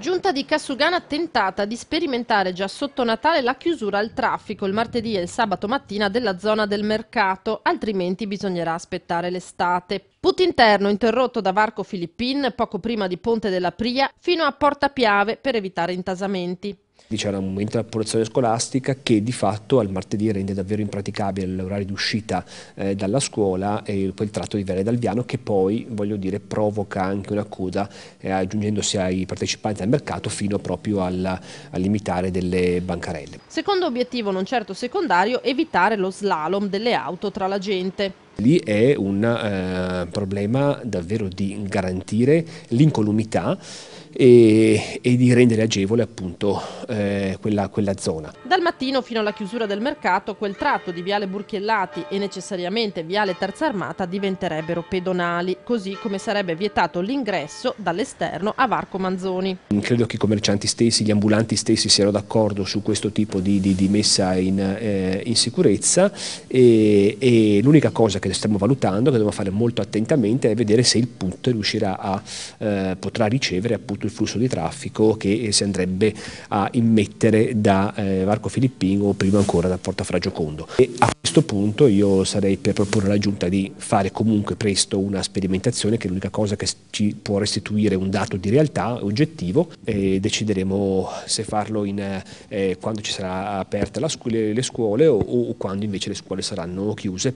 Giunta di Cassugana tentata di sperimentare già sotto Natale la chiusura al traffico il martedì e il sabato mattina della zona del mercato, altrimenti bisognerà aspettare l'estate. Put interno interrotto da Varco Filippin poco prima di Ponte della Pria fino a Porta Piave per evitare intasamenti. C'era popolazione scolastica che di fatto al martedì rende davvero impraticabile l'orario di uscita eh, dalla scuola e poi il tratto di Viale Dalviano che poi, voglio dire, provoca anche un'accusa eh, aggiungendosi ai partecipanti al mercato fino proprio alla, al limitare delle bancarelle. Secondo obiettivo non certo secondario, evitare lo slalom delle auto tra la gente. Lì è un eh, problema davvero di garantire l'incolumità e, e, di rendere agevole appunto eh, quella, quella, zona. Dal mattino fino alla chiusura del mercato quel tratto di Viale Burchiellati e necessariamente Viale Terza Armata diventerebbero pedonali, così come sarebbe vietato l'ingresso dall'esterno a Varco Manzoni. Credo che i commercianti stessi, gli ambulanti stessi siano d'accordo su questo tipo di, di, di messa in, eh, in sicurezza e, e l'unica cosa che stiamo valutando, che dobbiamo fare molto attentamente, è vedere se il punto riuscirà a, eh, potrà ricevere appunto il flusso di traffico che eh, si andrebbe a immettere da eh, Varco Filippino o prima ancora da Porta Condo. E a questo punto io sarei per proporre alla Giunta di fare comunque presto una sperimentazione che è l'unica cosa che ci può restituire un dato di realtà oggettivo e decideremo se farlo in, eh, quando ci sarà aperta scu le, le, scuole o, o quando invece le scuole saranno chiuse.